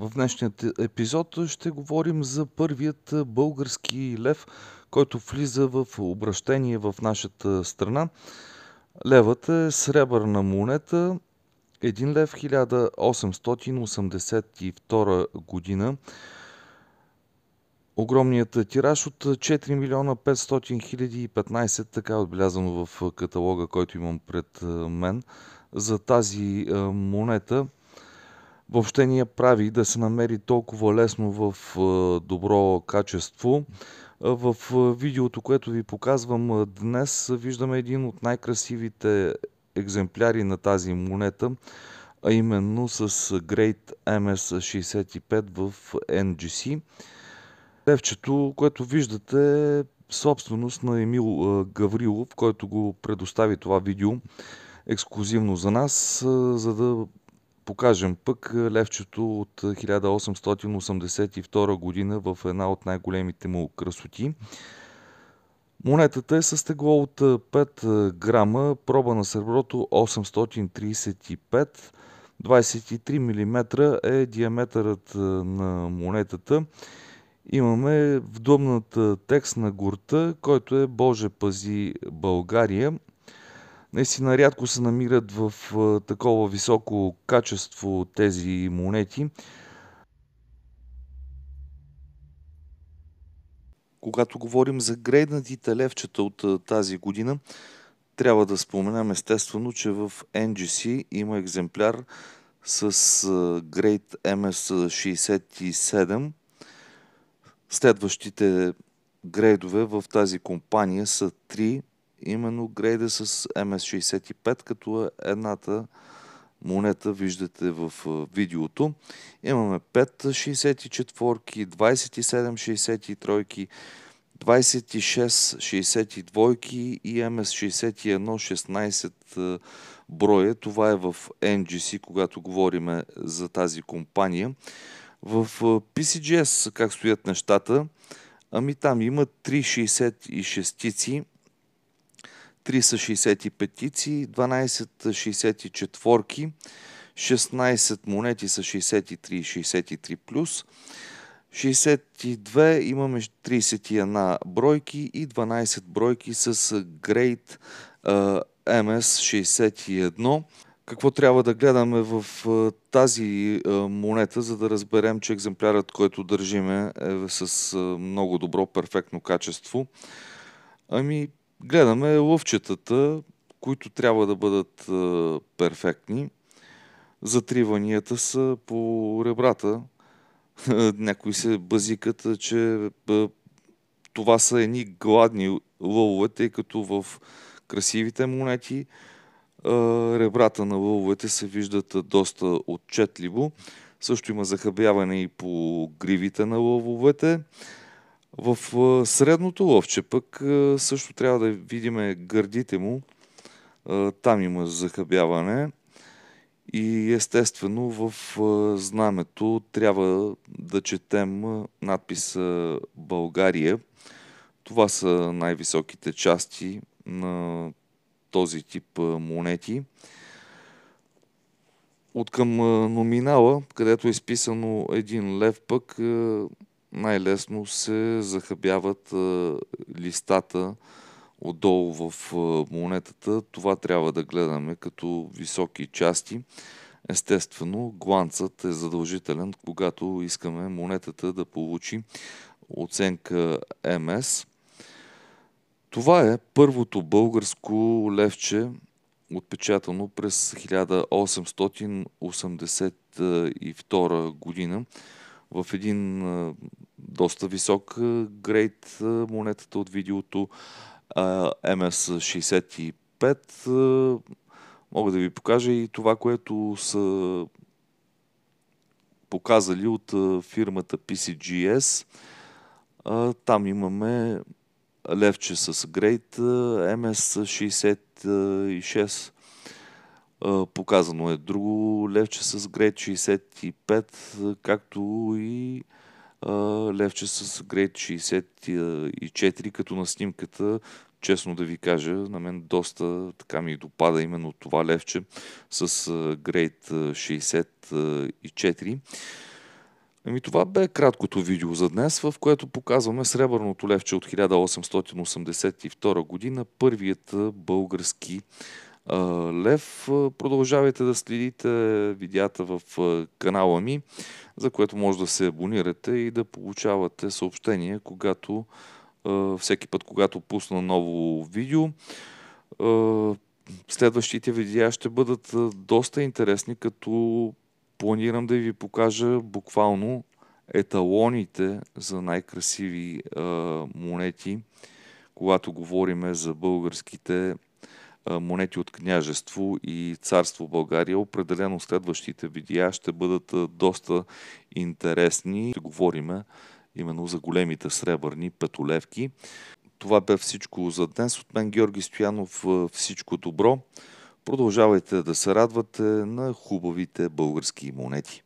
В днешния епизод ще говорим за първият български лев, който влиза в обращение в нашата страна. Левът е сребърна монета, 1 лев 1882 година. Огромният тираж от 4 милиона 500 хиляди и 15, така е отбелязано в каталога, който имам пред мен, за тази монета – въобще ни я прави да се намери толкова лесно в добро качество. В видеото, което ви показвам днес, виждаме един от най-красивите екземпляри на тази монета, а именно с Great MS65 в NGC. Левчето, което виждате е собственост на Емил Гаврилов, който го предостави това видео ексклюзивно за нас, за да покажем пък е, левчето от 1882 е, година в една от най-големите му красоти. Монетата е с тегло от 5 е, грама, проба на среброто 835, 23 мм е диаметърът на монетата. Имаме вдъмната текст на горта, който е Боже пази България – Наистина рядко се намират в такова високо качество тези монети. Когато говорим за грейднатите левчета от тази година, трябва да споменам естествено, че в NGC има екземпляр с грейд MS67. Следващите грейдове в тази компания са 3, именно грейда с MS65, като е едната монета виждате в видеото. Имаме 5 64 27 63 26-62 и MS61 16 броя. Това е в NGC, когато говорим за тази компания. В PCGS как стоят нещата? Ами там има 3,66 3 са 65-ци, 12 64-ки, 16 монети са 63 и 63+, плюс, 62 имаме 31 бройки и 12 бройки с Great MS61. Какво трябва да гледаме в тази монета, за да разберем, че екземплярът, който държиме е с много добро, перфектно качество? Ами, гледаме лъвчетата, които трябва да бъдат а, перфектни. Затриванията са по ребрата. Някои се базикат, че а, това са едни гладни лъвове, тъй като в красивите монети а, ребрата на лъвовете се виждат доста отчетливо. Също има захабяване и по гривите на лъвовете. В средното ловче пък също трябва да видим гърдите му. Там има захабяване. И естествено в знамето трябва да четем надписа България. Това са най-високите части на този тип монети. От към номинала, където е изписано един лев, пък най-лесно се захабяват а, листата отдолу в а, монетата. Това трябва да гледаме като високи части. Естествено, гланцът е задължителен, когато искаме монетата да получи оценка МС. Това е първото българско левче, отпечатано през 1882 година в един доста висок грейд монетата от видеото MS65. Мога да ви покажа и това, което са показали от фирмата PCGS. Там имаме левче с грейд MS66 е, показано е друго левче с грейд 65, е, както и е, левче с грейд 64, като на снимката, честно да ви кажа, на мен доста така ми допада именно това левче с грейд 64. Ами това бе краткото видео за днес, в което показваме сребърното левче от 1882 година, първият български лев. Продължавайте да следите видеята в канала ми, за което може да се абонирате и да получавате съобщения, когато всеки път, когато пусна ново видео. Следващите видеа ще бъдат доста интересни, като планирам да ви покажа буквално еталоните за най-красиви монети, когато говориме за българските монети от княжество и царство България. Определено следващите видеа ще бъдат доста интересни. Ще говорим именно за големите сребърни петолевки. Това бе всичко за днес. От мен Георги Стоянов всичко добро. Продължавайте да се радвате на хубавите български монети.